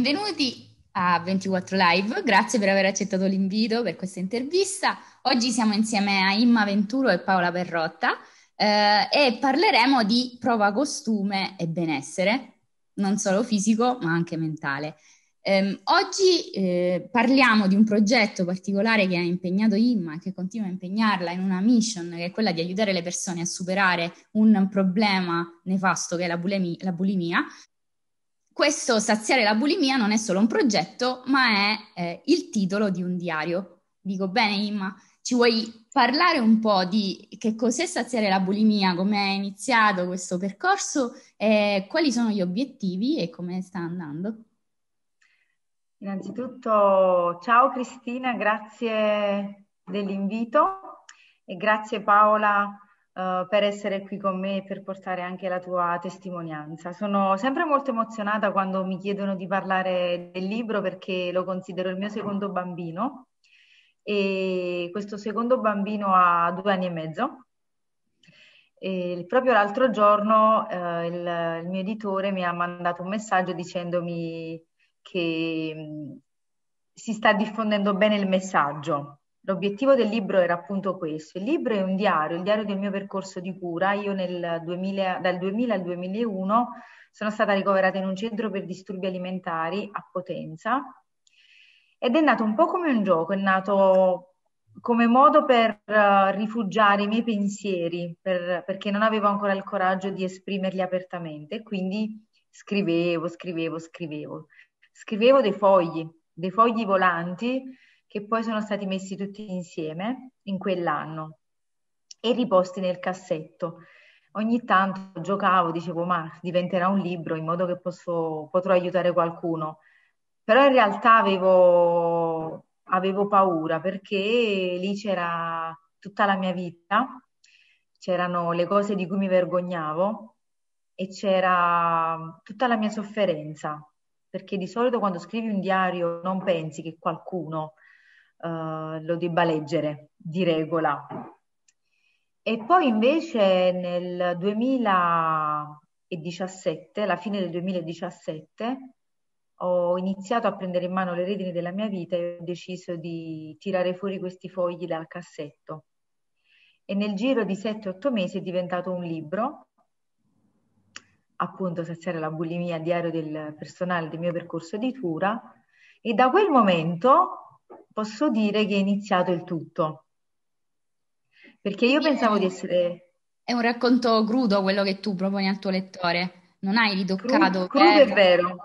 benvenuti a 24 Live, grazie per aver accettato l'invito per questa intervista. Oggi siamo insieme a Imma Venturo e Paola Perrotta eh, e parleremo di prova costume e benessere, non solo fisico ma anche mentale. Eh, oggi eh, parliamo di un progetto particolare che ha impegnato Imma e che continua a impegnarla in una mission che è quella di aiutare le persone a superare un problema nefasto che è la bulimia, la bulimia questo Saziare la bulimia non è solo un progetto, ma è eh, il titolo di un diario. Dico bene, Imma, ci vuoi parlare un po' di che cos'è saziare la bulimia, come è iniziato questo percorso, eh, quali sono gli obiettivi e come sta andando? Innanzitutto, ciao Cristina, grazie dell'invito e grazie Paola eh, per essere qui con me e per portare anche la tua testimonianza. Sono sempre molto emozionata quando mi chiedono di parlare del libro perché lo considero il mio secondo bambino e questo secondo bambino ha due anni e mezzo. E proprio l'altro giorno eh, il, il, mio editore mi ha mandato un messaggio dicendomi che mh, mm, si sta diffondendo bene il messaggio L'obiettivo del libro era appunto questo. Il libro è un diario, il diario del mio percorso di cura. Io 2000, dal 2000 al 2001 sono stata ricoverata in un centro per disturbi alimentari a Potenza ed è nato un po' come un gioco, è nato come modo per uh, rifugiare i miei pensieri, per, perché non avevo ancora il coraggio di esprimerli apertamente, quindi scrivevo, scrivevo, scrivevo. Scrivevo dei fogli, dei fogli volanti che poi sono stati messi tutti insieme in quell'anno e riposti nel cassetto. Ogni tanto giocavo, dicevo ma diventerà un libro in modo che posso, potrò aiutare qualcuno, però in realtà avevo, avevo paura perché lì c'era tutta la mia vita, c'erano le cose di cui mi vergognavo e c'era tutta la mia sofferenza, perché di solito quando scrivi un diario non pensi che qualcuno eh, lo debba leggere di regola. E poi invece nel 2017, alla fine del 2017, ho iniziato a prendere in mano le redini della mia vita e ho deciso di tirare fuori questi fogli dal cassetto. E nel giro di 7-8 mesi è diventato un libro, appunto Saziare la bulimia, diario del personale del mio percorso di cura, e da quel momento posso dire che è iniziato il tutto. Perché io pensavo eh, di essere... È un racconto crudo quello che tu proponi al tuo lettore, non hai ridoccato. Crudo, crudo è vero.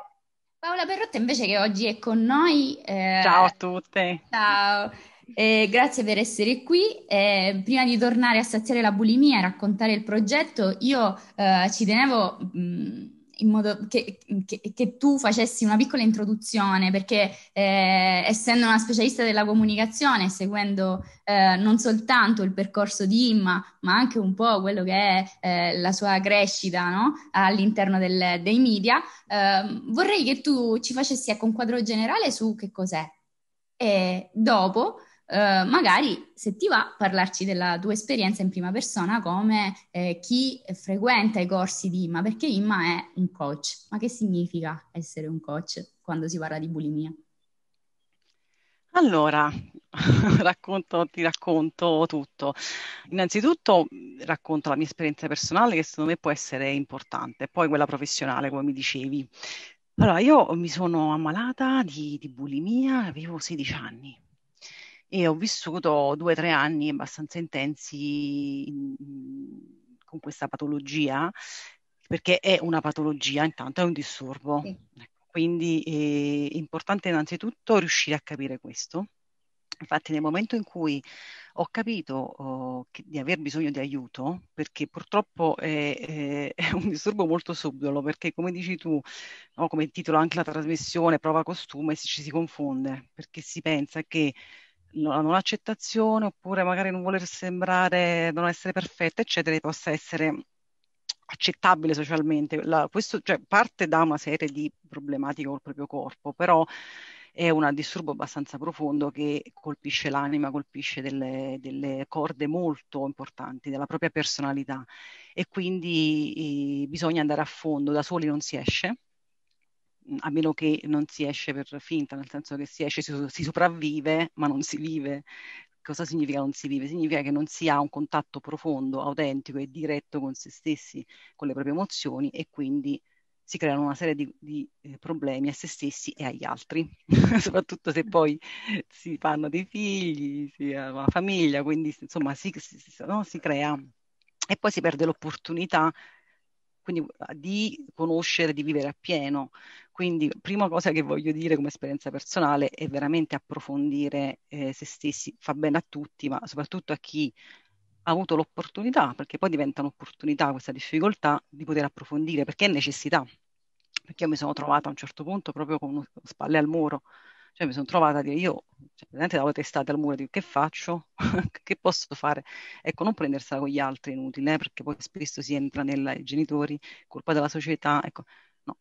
Paola Perrotta invece che oggi è con noi. Eh... Ciao a tutte. Ciao. Eh, grazie per essere qui. Eh, prima di tornare a saziare la bulimia e raccontare il progetto, io eh, ci tenevo... Mh, mm, in modo che, che, che, tu facessi una piccola introduzione, perché eh, essendo una specialista della comunicazione, seguendo eh, non soltanto il percorso di Imma, ma anche un po' quello che è eh, la sua crescita no? all'interno del, dei media, ehm, vorrei che tu ci facessi ecco un quadro generale su che cos'è. E dopo eh, magari se ti va parlarci della tua esperienza in prima persona come eh, chi frequenta i corsi di IMMA, perché IMMA è un coach. Ma che significa essere un coach quando si parla di bulimia? Allora, racconto, ti racconto tutto. Innanzitutto racconto la mia esperienza personale che secondo me può essere importante, poi quella professionale, come mi dicevi. Allora, io mi sono ammalata di, di bulimia, avevo 16 anni e ho vissuto due o tre anni abbastanza intensi in, con questa patologia, perché è una patologia, intanto è un disturbo. Ecco, quindi è eh, importante innanzitutto riuscire a capire questo. Infatti nel momento in cui ho capito oh, che, di aver bisogno di aiuto, perché purtroppo è, è, un disturbo molto subdolo, perché come dici tu, no, come titolo anche la trasmissione, prova costume, ci si confonde, perché si pensa che la non accettazione oppure magari non voler sembrare, non essere perfetta, eccetera, possa essere accettabile socialmente. La, questo cioè, parte da una serie di problematiche col proprio corpo, però è un disturbo abbastanza profondo che colpisce l'anima, colpisce delle, delle corde molto importanti della propria personalità e quindi eh, bisogna andare a fondo, da soli non si esce Mhmm, a meno che non si esce per finta, nel senso che si esce, si, si sopravvive, ma non si vive. Cosa significa non si vive? Significa che non si ha un contatto profondo, autentico e diretto con se stessi, con le proprie emozioni e quindi si creano una serie di, di eh, problemi a se stessi e agli altri, soprattutto se poi si fanno dei figli, si ha una famiglia, quindi insomma si, si, no, si crea e poi si perde l'opportunità quindi uh, di conoscere, di vivere appieno. Quindi prima cosa che voglio dire come esperienza personale è veramente approfondire eh, se stessi, fa bene a tutti, ma soprattutto a chi ha avuto l'opportunità, perché poi diventa un'opportunità questa difficoltà di poter approfondire, perché è necessità. Perché io mi sono trovata a un certo punto proprio con spalle al muro, cioè, mi sono trovata a dire io, cioè, veramente l'avevo testata al muro, dico che faccio? che posso fare? Ecco, non prendersela con gli altri è inutile, eh, perché poi spesso si entra nei genitori, colpa della società, ecco, no,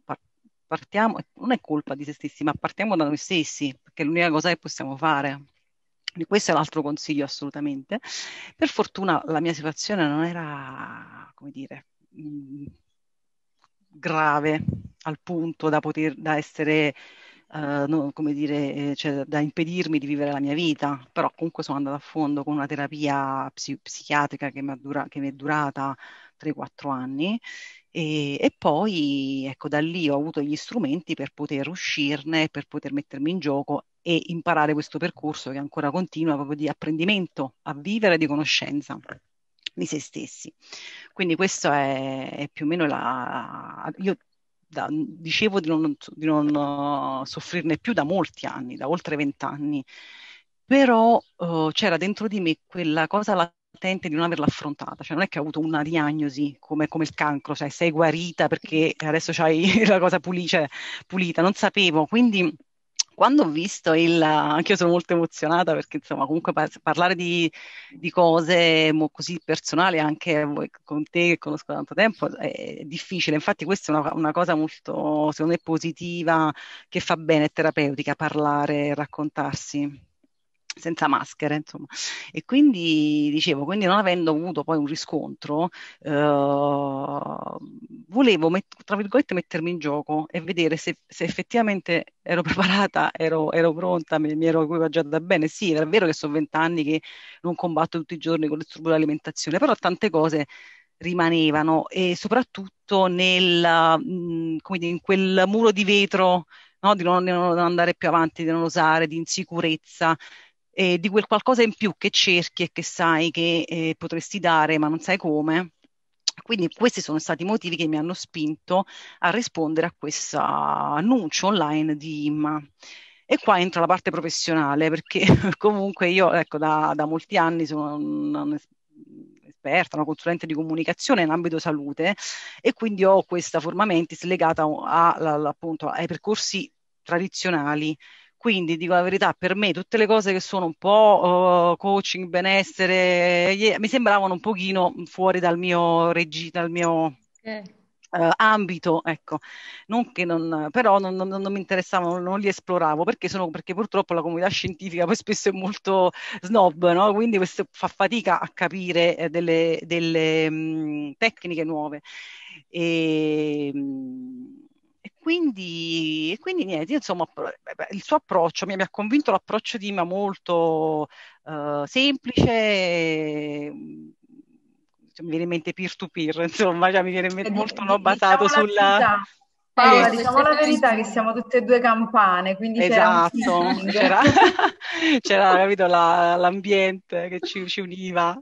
partiamo, non è colpa di se stessi, ma partiamo da noi stessi, perché è l'unica cosa che possiamo fare. Quindi questo è l'altro consiglio assolutamente. Per fortuna la mia situazione non era, come dire, mh, mm, grave al punto da poter da essere eh, no, come dire, eh, cioè, da impedirmi di vivere la mia vita, però comunque sono andata a fondo con una terapia psi- psichiatrica che mi, dura- che mi è durata 3-4 anni e, e, poi ecco da lì ho avuto gli strumenti per poter uscirne, per poter mettermi in gioco e imparare questo percorso che ancora continua proprio di apprendimento a vivere di conoscenza di se stessi. Quindi questo è, è più o meno la... Io da, dicevo di non, di non eh, soffrirne più da molti anni, da oltre vent'anni, però uh, c'era dentro di me quella cosa latente di non averla affrontata, cioè non è che ho avuto una diagnosi come, come il cancro, cioè sei guarita perché adesso hai la cosa puli- cioè, pulita, non sapevo, quindi quando ho visto il, anche io sono molto emozionata perché insomma comunque par- parlare di, di cose mo- così personali anche con te che conosco da tanto tempo è, difficile, infatti questa è una, una, cosa molto secondo me positiva che fa bene, è terapeutica parlare, raccontarsi senza maschere, insomma. E quindi dicevo, quindi non avendo avuto poi un riscontro, eh, volevo, met- tra virgolette, mettermi in gioco e vedere se, se effettivamente ero preparata, ero, ero pronta, mi, mi, ero equipaggiata bene. Sì, è vero che sono vent'anni che non combatto tutti i giorni con il disturbo dell'alimentazione, però tante cose rimanevano e soprattutto nel, mh, mm, dire, in quel muro di vetro No, di non, non, andare più avanti, di non osare, di insicurezza eh, di quel qualcosa in più che cerchi e che sai che eh, potresti dare ma non sai come. Quindi questi sono stati i motivi che mi hanno spinto a rispondere a questo annuncio online di IMMA. E qua entra la parte professionale, perché comunque io ecco, da, da molti anni sono un'esperta, una consulente di comunicazione in ambito salute e quindi ho questa forma mentis legata a, a, appunto, ai percorsi tradizionali quindi dico la verità, per me tutte le cose che sono un po' uh, coaching, benessere, yeah, mi sembravano un pochino fuori dal mio regista, dal mio... Okay. Uh, eh. eh, ambito, ecco, non che non, però non, non, non mi interessavano, non li esploravo perché, sono, perché purtroppo la comunità scientifica poi spesso è molto snob, no? quindi questo fa fatica a capire eh, delle, delle mh, mm, tecniche nuove. E, ehm, mh, quindi, quindi niente, insomma, il suo approccio mi, mi ha convinto l'approccio di Ima molto uh, semplice, mm, cioè, mi viene in mente peer to peer, insomma, cioè mi viene in mente molto no, diciamo sulla... Vita Paola, eh, diciamo la verità che siamo tutte e due campane, quindi esatto, c'era, c'era capito, la, l'ambiente che ci, ci, univa,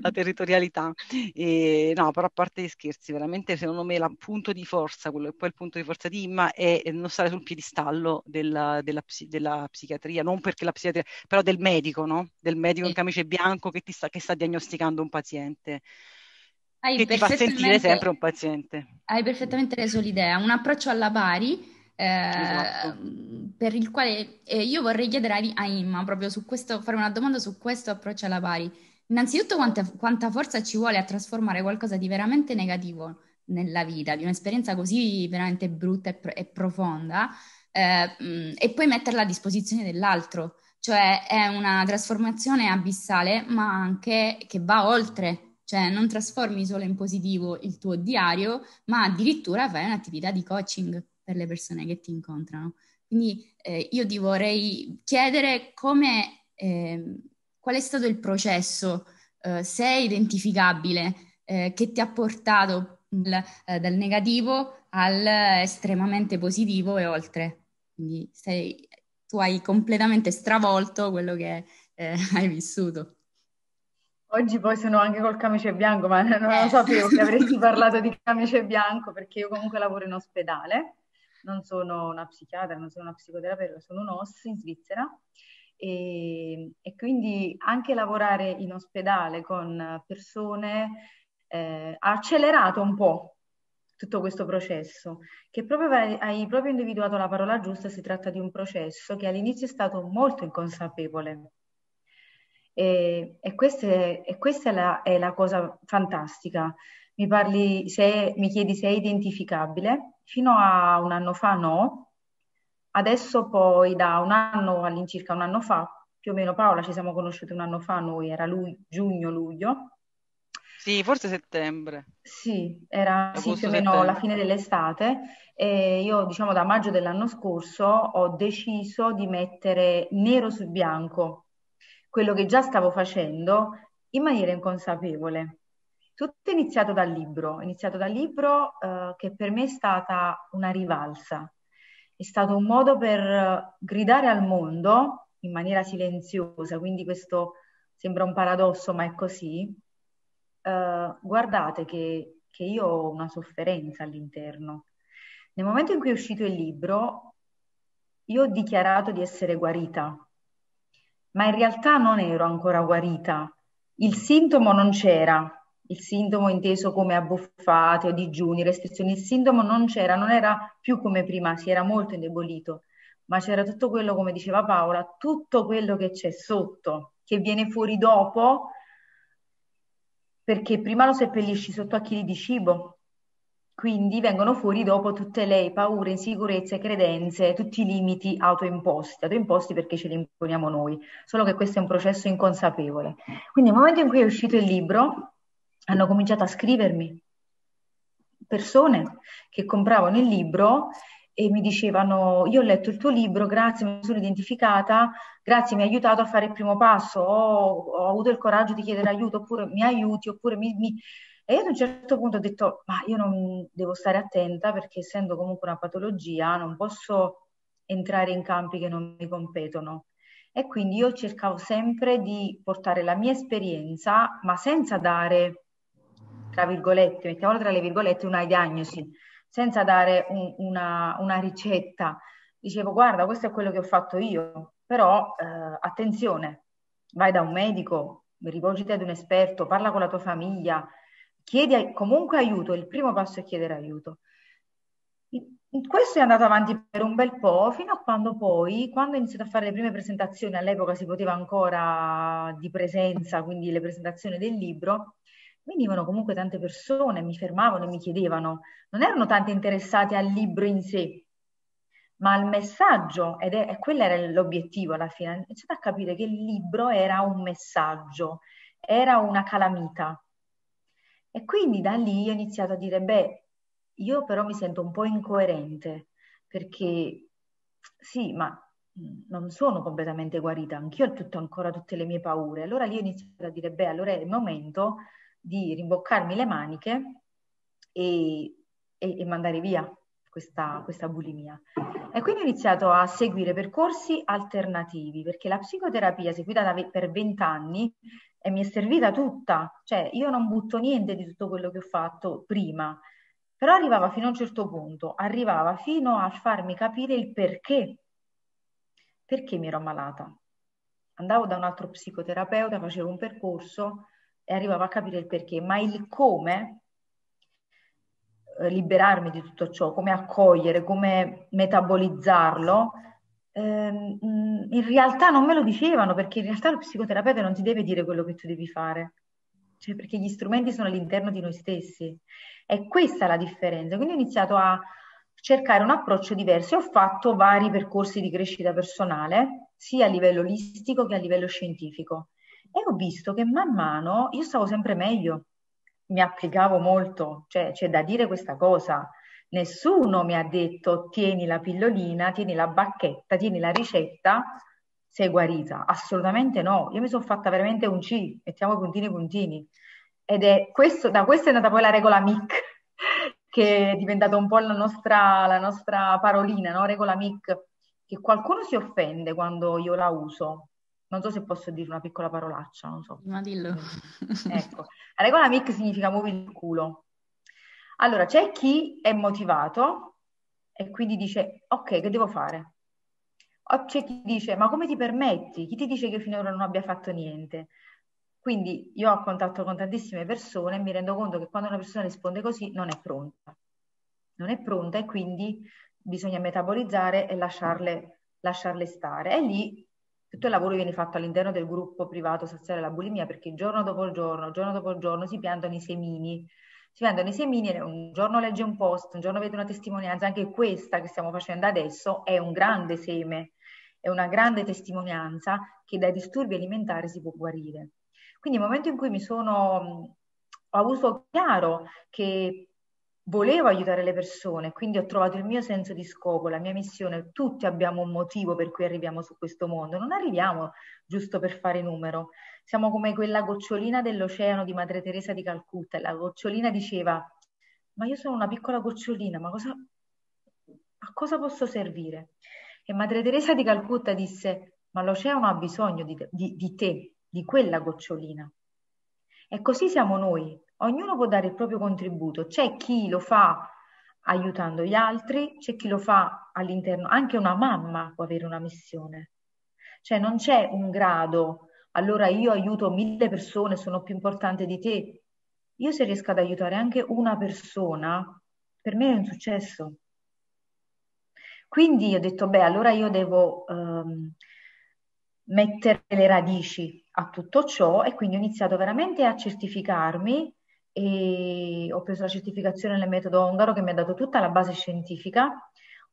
la territorialità. E, no, però a parte gli scherzi, veramente secondo me il punto di forza, quello che poi il punto di forza di Imma è non stare sul piedistallo della, della, della psichiatria, non perché la psichiatria, però del medico, no? Del medico in camice bianco che, sta, che sta diagnosticando un paziente. Hai ti fa sentire sempre un paziente. Hai perfettamente reso l'idea. Un approccio alla pari esatto. eh, esatto. per il quale eh, io vorrei chiedere a Imma proprio su questo, fare una domanda su questo approccio alla pari. Innanzitutto quanta, quanta forza ci vuole a trasformare qualcosa di veramente negativo nella vita, di un'esperienza così veramente brutta e, pro- e profonda, eh, mm, e poi metterla a disposizione dell'altro. Cioè è una trasformazione abissale, ma anche che va oltre cioè non trasformi solo in positivo il tuo diario, ma addirittura fai un'attività di coaching per le persone che ti incontrano. Quindi eh, io ti vorrei chiedere come, eh, qual è stato il processo, eh, se è identificabile, eh, che ti ha portato il, eh, dal negativo al estremamente positivo e oltre. Quindi sei, tu hai completamente stravolto quello che eh, hai vissuto. Oggi poi sono anche col camice bianco, ma non lo eh, sapevo che avresti parlato di camice bianco perché io comunque lavoro in ospedale, non sono una psichiatra, non sono una psicoterapeuta, sono un OSS in Svizzera e, e quindi anche lavorare in ospedale con persone eh, ha accelerato un po' tutto questo processo, che proprio hai proprio individuato la parola giusta, si tratta di un processo che all'inizio è stato molto inconsapevole e, e, questa, è, e questa è, la, è, la, cosa fantastica. Mi, parli se, mi chiedi se è identificabile, fino a un anno fa no, adesso poi da un anno all'incirca un anno fa, più o meno Paola ci siamo conosciute un anno fa, noi era lui, giugno-luglio. Sì, forse settembre. Sì, era sì, più o meno settembre. la fine dell'estate e io diciamo da maggio dell'anno scorso ho deciso di mettere nero su bianco quello che già stavo facendo in maniera inconsapevole. Tutto è iniziato dal libro, è iniziato dal libro eh, che per me è stata una rivalsa, è stato un modo per gridare al mondo in maniera silenziosa, quindi questo sembra un paradosso ma è così, eh, guardate che, che io ho una sofferenza all'interno. Nel momento in cui è uscito il libro, io ho dichiarato di essere guarita ma in realtà non ero ancora guarita. Il sintomo non c'era, il sintomo inteso come abbuffate o digiuni, restrizioni, il sintomo non c'era, non era più come prima, si era molto indebolito, ma c'era tutto quello, come diceva Paola, tutto quello che c'è sotto, che viene fuori dopo, perché prima lo seppellisci sotto a chili di cibo, quindi vengono fuori dopo tutte le paure, insicurezze, credenze, tutti i limiti autoimposti, autoimposti perché ce li imponiamo noi, solo che questo è un processo inconsapevole. Quindi nel momento in cui è uscito il libro, hanno cominciato a scrivermi persone che compravano il libro e mi dicevano io ho letto il tuo libro, grazie, mi sono identificata, grazie, mi hai aiutato a fare il primo passo, ho, ho avuto il coraggio di chiedere aiuto, oppure mi aiuti, oppure mi, mi e io ad un certo punto ho detto, ma io non devo stare attenta perché essendo comunque una patologia non posso entrare in campi che non mi competono. E quindi io cercavo sempre di portare la mia esperienza, ma senza dare, tra virgolette, mettiamola tra le virgolette, una diagnosi, senza dare un, una, una ricetta. Dicevo, guarda, questo è quello che ho fatto io, però eh, attenzione, vai da un medico, rivolgiti ad un esperto, parla con la tua famiglia, chiedi comunque aiuto, il primo passo è chiedere aiuto. Questo è andato avanti per un bel po', fino a quando poi, quando ho iniziato a fare le prime presentazioni, all'epoca si poteva ancora di presenza, quindi le presentazioni del libro, venivano comunque tante persone, mi fermavano e mi chiedevano, non erano tanti interessati al libro in sé, ma al messaggio, ed è, quello era l'obiettivo alla fine, ho iniziato a capire che il libro era un messaggio, era una calamita, e quindi da lì ho iniziato a dire, beh, io però mi sento un po' incoerente, perché sì, ma mm, non sono completamente guarita, anch'io ho tutto, ancora tutte le mie paure. Allora lì ho iniziato a dire, beh, allora è il momento di rimboccarmi le maniche e, e, e mandare via, questa, questa bulimia. E quindi ho iniziato a seguire percorsi alternativi, perché la psicoterapia seguita da, per 20 anni e mi è servita tutta, cioè io non butto niente di tutto quello che ho fatto prima, però arrivava fino a un certo punto, arrivava fino a farmi capire il perché, perché mi ero ammalata. Andavo da un altro psicoterapeuta, facevo un percorso e arrivavo a capire il perché, ma il come eh, liberarmi di tutto ciò, come accogliere, come metabolizzarlo, eh, in realtà non me lo dicevano perché in realtà lo psicoterapeuta non ti deve dire quello che tu devi fare, cioè perché gli strumenti sono all'interno di noi stessi. È questa la differenza. Quindi ho iniziato a cercare un approccio diverso e ho fatto vari percorsi di crescita personale, sia a livello listico che a livello scientifico. E ho visto che man mano io stavo sempre meglio, mi applicavo molto, cioè c'è da dire questa cosa. Nessuno mi ha detto tieni la pillolina, tieni la bacchetta, tieni la ricetta, sei guarita. Assolutamente no. Io mi sono fatta veramente un C, mettiamo puntini puntini. Ed è questo, da questa è nata poi la regola MIC, che è diventata un po' la nostra, la nostra parolina, no? regola MIC, che qualcuno si offende quando io la uso, non so se posso dire una piccola parolaccia, non so. Ma dillo. Eh, ecco, la regola MIC significa muovi il culo. Allora, c'è chi è motivato e quindi dice, ok, che devo fare? O c'è chi dice, ma come ti permetti? Chi ti dice che finora non abbia fatto niente? Quindi io ho contatto con tantissime persone e mi rendo conto che quando una persona risponde così non è pronta. Non è pronta e quindi bisogna metabolizzare e lasciarle, lasciarle stare. E lì tutto il lavoro viene fatto all'interno del gruppo privato saziare la bulimia perché giorno dopo giorno, giorno dopo giorno si piantano i semini, si piantano i semini, un giorno legge un post, un giorno vede una testimonianza, anche questa che stiamo facendo adesso è un grande seme, è una grande testimonianza che dai disturbi alimentari si può guarire. Quindi nel momento in cui mi sono, ho avuto chiaro che volevo aiutare le persone, quindi ho trovato il mio senso di scopo, la mia missione. Tutti abbiamo un motivo per cui arriviamo su questo mondo, non arriviamo giusto per fare numero. Siamo come quella gocciolina dell'oceano di Madre Teresa di Calcutta. La gocciolina diceva, ma io sono una piccola gocciolina, ma cosa, a cosa posso servire? E Madre Teresa di Calcutta disse, ma l'oceano ha bisogno di, di, di te, di quella gocciolina. E così siamo noi, ognuno può dare il proprio contributo, c'è chi lo fa aiutando gli altri, c'è chi lo fa all'interno, anche una mamma può avere una missione, cioè non c'è un grado, allora io aiuto mille persone, sono più importante di te, io se riesco ad aiutare anche una persona, per me è un successo. Quindi ho detto, beh, allora io devo ehm, mettere le radici a tutto ciò e quindi ho iniziato veramente a certificarmi e ho preso la certificazione nel metodo ungaro che mi ha dato tutta la base scientifica.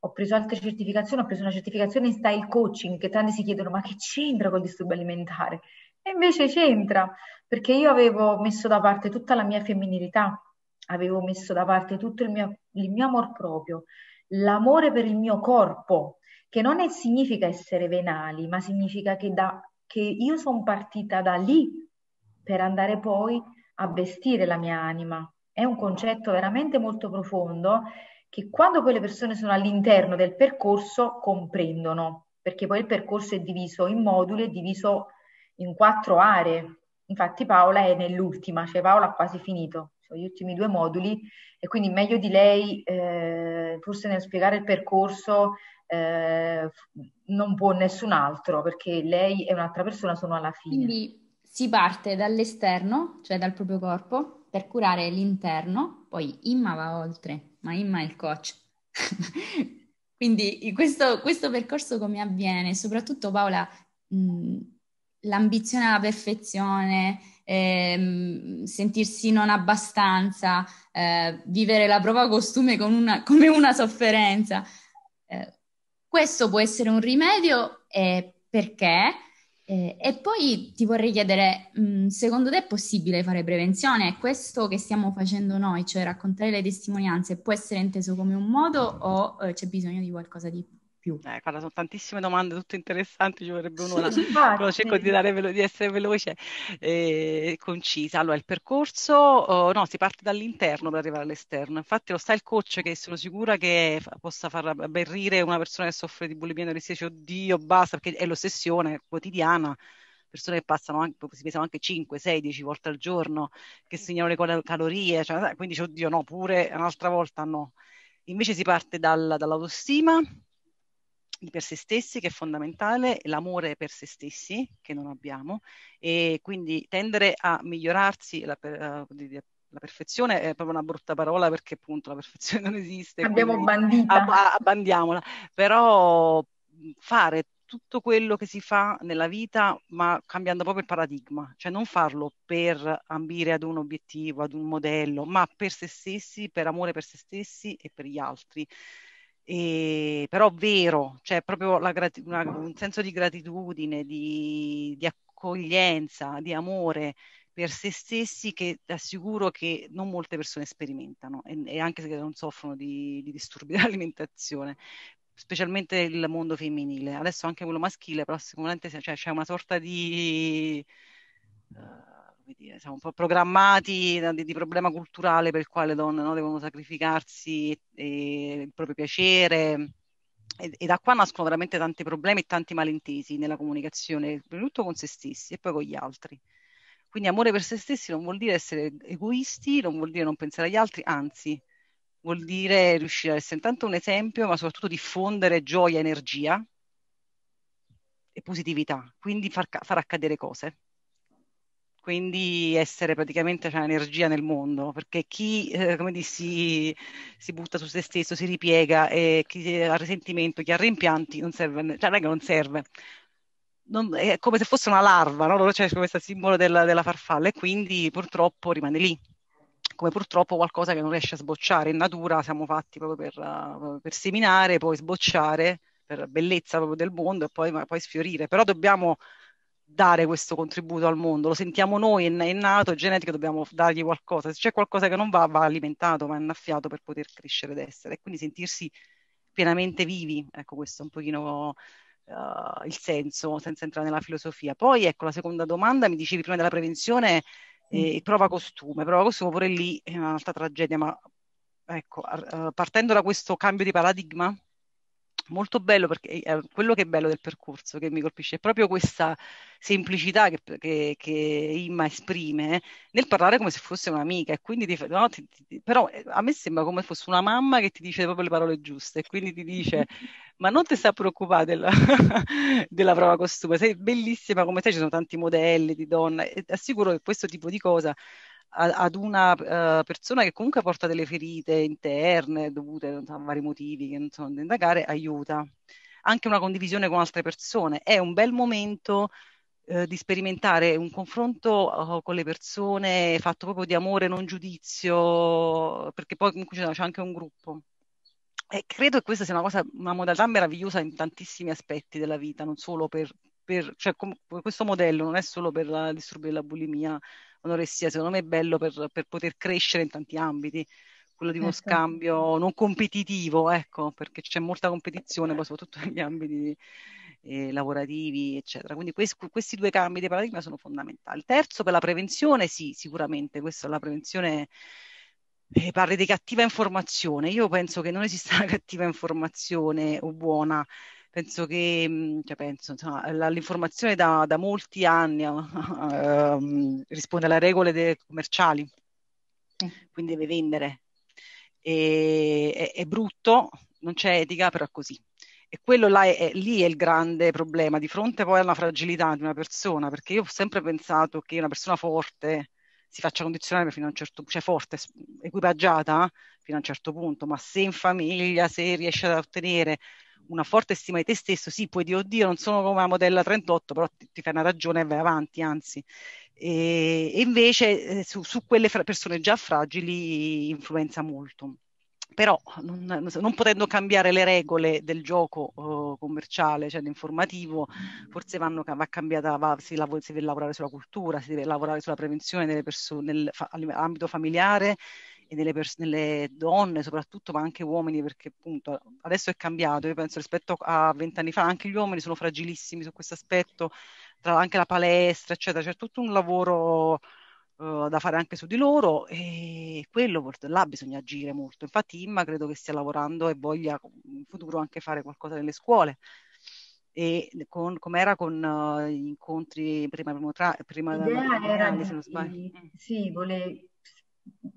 Ho preso altre certificazioni, ho preso una certificazione in style coaching che tanti si chiedono ma che c'entra col disturbo alimentare? E invece c'entra, perché io avevo messo da parte tutta la mia femminilità, avevo messo da parte tutto il mio, il mio amor proprio, l'amore per il mio corpo, che non è, significa essere venali, ma significa che, da, che io sono partita da lì per andare poi a vestire la mia anima. È un concetto veramente molto profondo che quando quelle persone sono all'interno del percorso comprendono, perché poi il percorso è diviso in moduli, è diviso in quattro aree. Infatti Paola è nell'ultima, cioè Paola ha quasi finito, cioè gli ultimi due moduli e quindi meglio di lei, eh, forse nel spiegare il percorso, eh, non può nessun altro perché lei e un'altra persona sono alla fine. Quindi si parte dall'esterno, cioè dal proprio corpo, per curare l'interno, poi Imma va oltre, ma Imma è il coach. Quindi questo, questo, percorso come avviene? Soprattutto Paola, mh, l'ambizione alla perfezione, ehm, sentirsi non abbastanza, eh, vivere la propria costume con una, come una sofferenza. Eh, questo può essere un rimedio eh, perché eh, e poi ti vorrei chiedere, mh, mm, secondo te è possibile fare prevenzione? questo che stiamo facendo noi, cioè raccontare le testimonianze, può essere inteso come un modo o eh, c'è bisogno di qualcosa di più? più. Eh, guarda, sono tantissime domande, tutte interessanti, ci vorrebbe un'ora, però cerco di, velo- di essere veloce e eh, concisa. Allora, il percorso, oh, no, si parte dall'interno per arrivare all'esterno, infatti lo sta il coach che sono sicura che fa- possa far berrire una persona che soffre di bulimia anoressia, cioè, oddio, basta, perché è l'ossessione quotidiana, persone che passano anche, si pesano anche 5, 6, 10 volte al giorno, che segnano le calorie, cioè, quindi dice, cioè, oddio no, pure un'altra volta no. Invece si parte dal, dall'autostima, per se stessi che è fondamentale, l'amore per se stessi che non abbiamo e quindi tendere a migliorarsi la, per, eh, la perfezione è proprio una brutta parola perché appunto la perfezione non esiste. Abbiamo bandita. Abbandiamola, però mm, fare tutto quello che si fa nella vita, ma cambiando proprio il paradigma, cioè non farlo per ambire ad un obiettivo, ad un modello, ma per se stessi, per amore per se stessi e per gli altri. E, però vero, cioè proprio grati- una, un senso di gratitudine, di, di accoglienza, di amore per se stessi che ti assicuro che non molte persone sperimentano e, e anche se non soffrono di, di disturbi dell'alimentazione specialmente il mondo femminile adesso anche quello maschile però sicuramente cioè, c'è una sorta di uh, come dire, siamo un po' programmati di, di problema culturale per il quale le donne no, devono sacrificarsi e, e il proprio piacere. E, e, da qua nascono veramente tanti problemi e tanti malintesi nella comunicazione, prima di tutto con se stessi e poi con gli altri. Quindi amore per se stessi non vuol dire essere egoisti, non vuol dire non pensare agli altri, anzi, vuol dire riuscire ad essere intanto un esempio, ma soprattutto diffondere gioia, energia e positività, quindi far, far accadere cose quindi essere praticamente c'è un'energia nel mondo, perché chi eh, come dire, si, butta su se stesso, si ripiega, e chi eh, ha risentimento, chi ha rimpianti, non serve, cioè non serve. Non, è come se fosse una larva, no? loro c'è cioè, questo simbolo della, della farfalla e quindi purtroppo rimane lì come purtroppo qualcosa che non riesce a sbocciare. In natura siamo fatti proprio per, eh, per seminare, poi sbocciare, per bellezza proprio del mondo e poi, poi sfiorire. Però dobbiamo dare questo contributo al mondo, lo sentiamo noi, è, nato, è genetico, dobbiamo dargli qualcosa, se c'è qualcosa che non va, va alimentato, va innaffiato per poter crescere ed essere, e quindi sentirsi pienamente vivi, ecco questo è un pochino uh, il senso, senza entrare nella filosofia. Poi ecco la seconda domanda, mi dicevi prima della prevenzione, mm. eh, mm. prova costume, prova costume pure lì è un'altra tragedia, ma ecco, uh, partendo da questo cambio di paradigma, molto bello perché eh, eh, quello che è bello del percorso che mi colpisce è proprio questa semplicità che, che, che Imma esprime nel parlare come se fosse un'amica e quindi ti, no, ti, ti, però eh, a me sembra come fosse una mamma che ti dice proprio le parole giuste e quindi ti dice ma non ti stai preoccupata della, della prova costume sei bellissima come te ci sono tanti modelli di donna e assicuro che questo tipo di cosa ad una uh, persona che comunque porta delle ferite interne dovute so, a vari motivi che non sono da indagare, aiuta. Anche una condivisione con altre persone è un bel momento eh, di sperimentare un confronto uh, con le persone fatto proprio di amore, non giudizio, perché poi comunque c'è anche un gruppo. E credo che questa sia una, cosa, una modalità meravigliosa in tantissimi aspetti della vita, non solo per, per cioè, com- questo modello non è solo per la, il disturbo della bulimia, l'anoressia, secondo me è bello per, per poter crescere in tanti ambiti quello di uno ecco. scambio non competitivo, ecco, perché c'è molta competizione poi soprattutto negli ambiti eh, lavorativi, eccetera. Quindi questi, questi due cambi di paradigma sono fondamentali. Il terzo per la prevenzione, sì, sicuramente, questa è la prevenzione eh, parli di cattiva informazione. Io penso che non esista una cattiva informazione o buona, penso che mm, cioè penso, insomma, l'informazione da, da, molti anni ehm, risponde alle regole commerciali, quindi deve vendere. E, è, è brutto, non c'è etica, però è così. E quello là è, è, lì è il grande problema, di fronte poi alla fragilità di una persona, perché io ho sempre pensato che una persona forte si faccia condizionare fino a un certo punto, cioè forte, equipaggiata fino a un certo punto, ma se in famiglia, se riesce ad ottenere una forte stima di te stesso, sì, puoi dire, oddio, non sono come la modella 38, però ti, ti fai una ragione e vai avanti, anzi. E, e invece eh, su, su quelle fra- persone già fragili influenza molto però non, non, potendo cambiare le regole del gioco uh, commerciale, cioè l'informativo, forse vanno, va cambiata, va, si, lav- si, deve lavorare sulla cultura, si deve lavorare sulla prevenzione delle persone nell'ambito fa- familiare e delle, pers- delle, donne soprattutto, ma anche uomini, perché appunto adesso è cambiato, io penso rispetto a vent'anni fa anche gli uomini sono fragilissimi su questo aspetto, tra anche la palestra, eccetera, c'è tutto un lavoro uh, da fare anche su di loro e quello là bisogna agire molto. Infatti Imma credo che stia lavorando e voglia in futuro anche fare qualcosa nelle scuole e con, com'era con uh, gli incontri prima, prima, tra, prima L'idea era di, mm. sì, volevo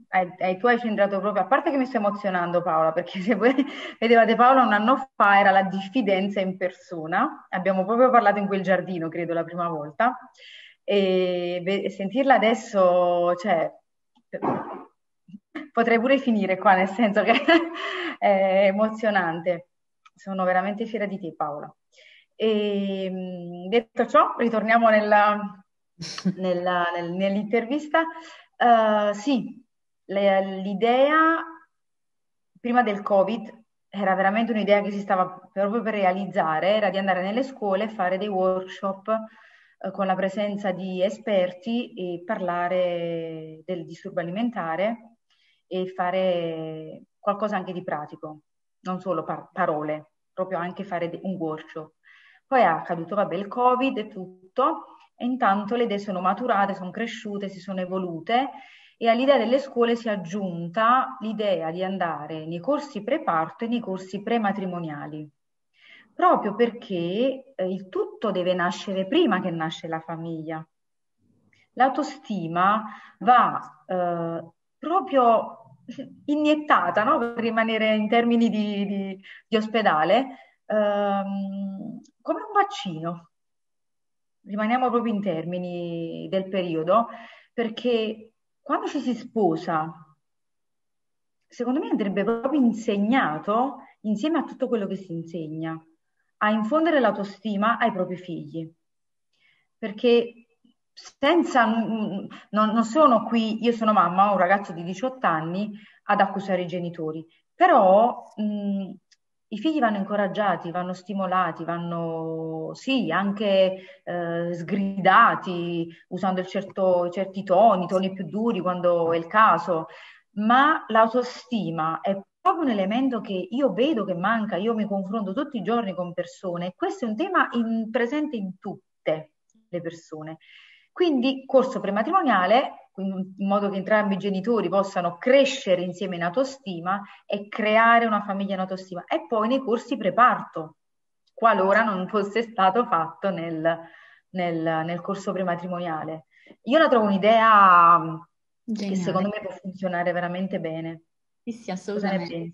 ai, ai tuoi centrato proprio, a parte che mi sto emozionando Paola, perché se voi vedevate Paola un anno fa era la diffidenza in persona, abbiamo proprio parlato in quel giardino, credo, la prima volta, e, sentirla adesso, cioè, potrei pure finire qua, nel senso che è emozionante. Sono veramente fiera di te Paola. E, mm, detto ciò, ritorniamo nella, nella, nell'intervista. Eh, sì, le, l'idea prima del Covid era veramente un'idea che si stava proprio per realizzare, era di andare nelle scuole e fare dei workshop eh, con la presenza di esperti e parlare del disturbo alimentare e fare qualcosa anche di pratico, non solo par- parole, proprio anche fare de- un workshop. Poi è accaduto, vabbè, il Covid e tutto, intanto le idee sono maturate, sono cresciute, si sono evolute e all'idea delle scuole si è aggiunta l'idea di andare nei corsi preparto e nei corsi prematrimoniali, proprio perché eh, il tutto deve nascere prima che nasce la famiglia. L'autostima va eh, proprio iniettata, no? per rimanere in termini di, di, di ospedale, ehm, come un vaccino rimaniamo proprio in termini del periodo, perché quando ci si sposa, secondo me andrebbe proprio insegnato insieme a tutto quello che si insegna, a infondere l'autostima ai propri figli. Perché senza, non, non sono qui, io sono mamma, un ragazzo di 18 anni, ad accusare i genitori, però mh, i figli vanno incoraggiati, vanno stimolati, vanno sì, anche eh, sgridati usando certo, certi toni, toni più duri quando è il caso, ma l'autostima è proprio un elemento che io vedo che manca, io mi confronto tutti i giorni con persone e questo è un tema in, presente in tutte le persone. Quindi corso prematrimoniale in modo che entrambi i genitori possano crescere insieme in autostima e creare una famiglia in autostima e poi nei corsi preparto, qualora non fosse stato fatto nel, nel, nel corso prematrimoniale. Io la trovo un'idea mm, Geniale. che secondo me può funzionare veramente bene. Sì, sì, assolutamente.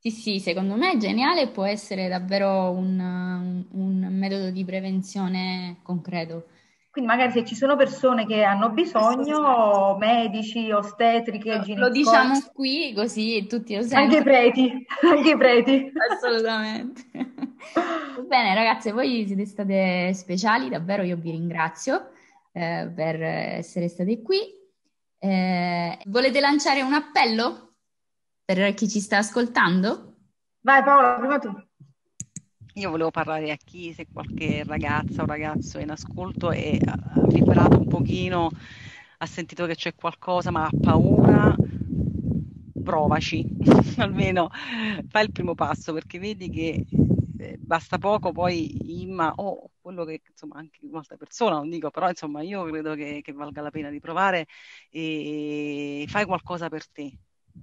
Sì, sì, secondo me è geniale, e può essere davvero un, un, un metodo di prevenzione concreto. Quindi magari se ci sono persone che hanno bisogno, medici, ostetriche, ginecologi. Lo diciamo qui così tutti lo sentono. Anche i preti, anche i preti. Assolutamente. Bene ragazze, voi siete state speciali, davvero io vi ringrazio eh, per essere state qui. Eh, volete lanciare un appello per chi ci sta ascoltando? Vai Paola, prima tu io volevo parlare a chi, se qualche ragazza o ragazzo è in ascolto e ha vibrato un pochino, ha sentito che c'è qualcosa ma ha paura, provaci, almeno fai il primo passo perché vedi che eh, basta poco poi Imma o oh, quello che insomma anche un'altra persona non dico però insomma io credo che, che valga la pena di provare e, fai qualcosa per te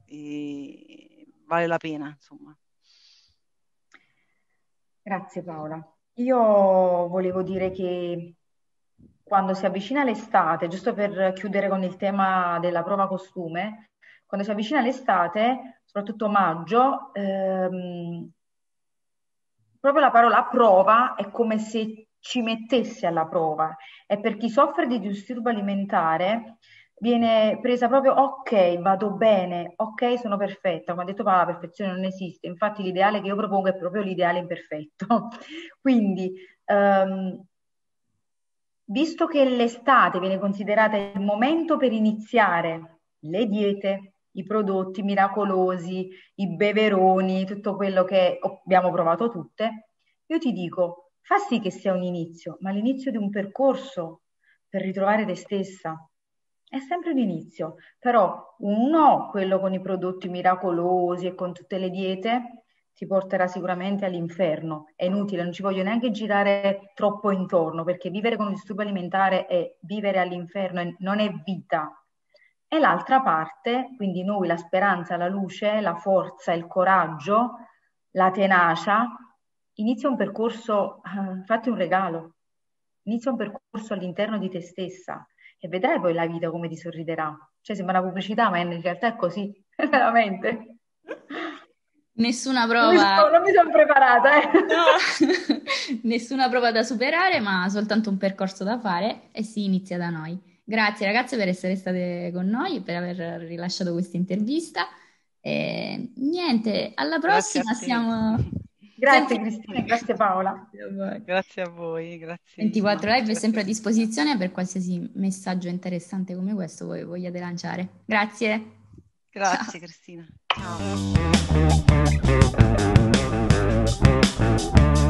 e vale la pena insomma Grazie Paola. Io volevo dire che quando si avvicina l'estate, giusto per chiudere con il tema della prova costume, quando si avvicina l'estate, soprattutto maggio, ehm, proprio la parola prova è come se ci mettesse alla prova e per chi soffre di disturbo alimentare viene presa proprio ok, vado bene, ok, sono perfetta. Come ha detto Paola, la perfezione non esiste. Infatti l'ideale che io propongo è proprio l'ideale imperfetto. Quindi, um, visto che l'estate viene considerata il momento per iniziare le diete, i prodotti miracolosi, i beveroni, tutto quello che abbiamo provato tutte, io ti dico, fa sì che sia un inizio, ma l'inizio di un percorso per ritrovare te stessa, è sempre un inizio, però un no, quello con i prodotti miracolosi e con tutte le diete, ti porterà sicuramente all'inferno. È inutile, non ci voglio neanche girare troppo intorno, perché vivere con un disturbo alimentare è vivere all'inferno, non è vita. E l'altra parte, quindi noi la speranza, la luce, la forza, il coraggio, la tenacia, inizia un percorso, eh, fatti un regalo, inizia un percorso all'interno di te stessa, e vedrai poi la vita come ti sorriderà. Cioè sembra una pubblicità, ma in realtà è così, veramente. Nessuna prova. Non mi sono preparata, eh. no. Nessuna prova da superare, ma soltanto un percorso da fare e si inizia da noi. Grazie ragazze per essere state con noi, e per aver rilasciato questa intervista. E, niente, alla prossima. Siamo, Grazie Senti... Cristina, grazie Paola. Grazie a voi, grazie. 24 Live è sempre a disposizione per qualsiasi messaggio interessante come questo voi vogliate lanciare. Grazie. Grazie Ciao. Cristina. Ciao.